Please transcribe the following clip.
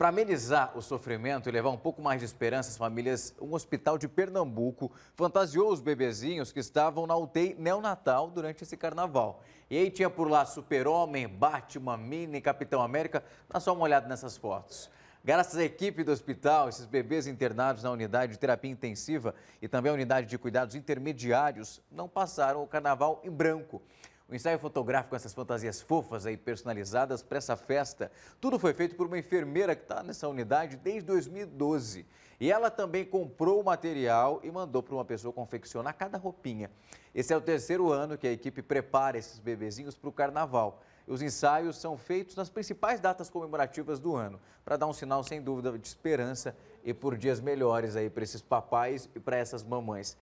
Para amenizar o sofrimento e levar um pouco mais de esperança às famílias, um hospital de Pernambuco fantasiou os bebezinhos que estavam na UTI neonatal durante esse carnaval. E aí tinha por lá Super-Homem, Batman, Mini, Capitão América. Dá só uma olhada nessas fotos. Graças à equipe do hospital, esses bebês internados na unidade de terapia intensiva e também a unidade de cuidados intermediários não passaram o carnaval em branco. O ensaio fotográfico com essas fantasias fofas aí personalizadas para essa festa. Tudo foi feito por uma enfermeira que está nessa unidade desde 2012. E ela também comprou o material e mandou para uma pessoa confeccionar cada roupinha. Esse é o terceiro ano que a equipe prepara esses bebezinhos para o carnaval. Os ensaios são feitos nas principais datas comemorativas do ano, para dar um sinal, sem dúvida, de esperança e por dias melhores aí para esses papais e para essas mamães.